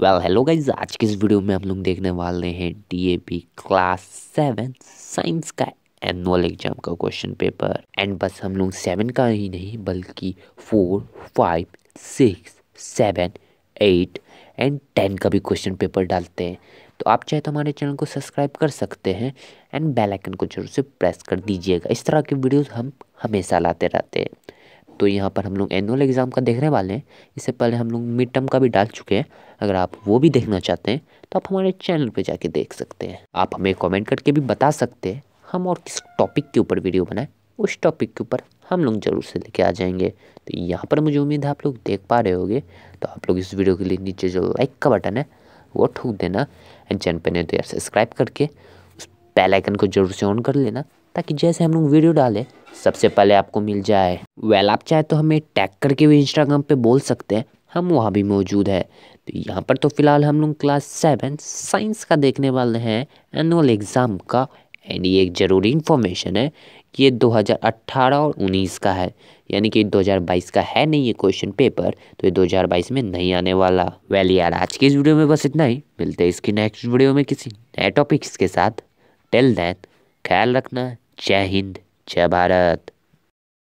well hello guys आज के इस वीडियो में हम लोग देखने वाले हैं डीएपी क्लास सेवन साइंस का एनुअल एग्जाम का क्वेश्चन पेपर एंड बस हम लोग सेवन का ही नहीं बल्कि four five six seven eight and ten का भी क्वेश्चन पेपर डालते हैं तो आप चाहे तो हमारे चैनल को सब्सक्राइब कर सकते हैं एंड बेल आइकन को जरूर से प्रेस कर दीजिएगा इस तरह के वीडियोस हम हमेशा लाते रहते हैं तो यहाँ पर हम लोग एनुअल एग्ज़ाम का देखने वाले हैं इससे पहले हम लोग मिड टर्म का भी डाल चुके हैं अगर आप वो भी देखना चाहते हैं तो आप हमारे चैनल पर जाके देख सकते हैं आप हमें कॉमेंट करके भी बता सकते हैं हम और किस टॉपिक के ऊपर वीडियो बनाएं उस टॉपिक के ऊपर हम लोग जरूर से लेके आ जाएंगे तो यहाँ पर मुझे उम्मीद है आप लोग देख पा रहे होगे तो आप लोग इस वीडियो के लिए नीचे जो लाइक का बटन है वो ठूक देना एंड चैनल पर नहीं तो यार सब्सक्राइब करके उस बेल आइकन को जरूर से ऑन कर लेना ताकि जैसे हम लोग वीडियो डालें सबसे पहले आपको मिल जाए वेल आप चाहे तो हमें टैग करके भी इंस्टाग्राम पे बोल सकते हैं हम वहाँ भी मौजूद है तो यहाँ पर तो फिलहाल हम लोग क्लास सेवन साइंस का देखने वाले हैं एनुअल एग्ज़ाम का एंड ये एक ज़रूरी इन्फॉर्मेशन है कि ये 2018 और 19 का है यानी कि 2022 का है नहीं ये क्वेश्चन पेपर तो ये 2022 में नहीं आने वाला वेल यार आज के इस वीडियो में बस इतना ही मिलते हैं इसकी नेक्स्ट वीडियो में किसी नए टॉपिक्स के साथ टेल दैन ख्याल रखना जय हिंद स्वच्छ भारत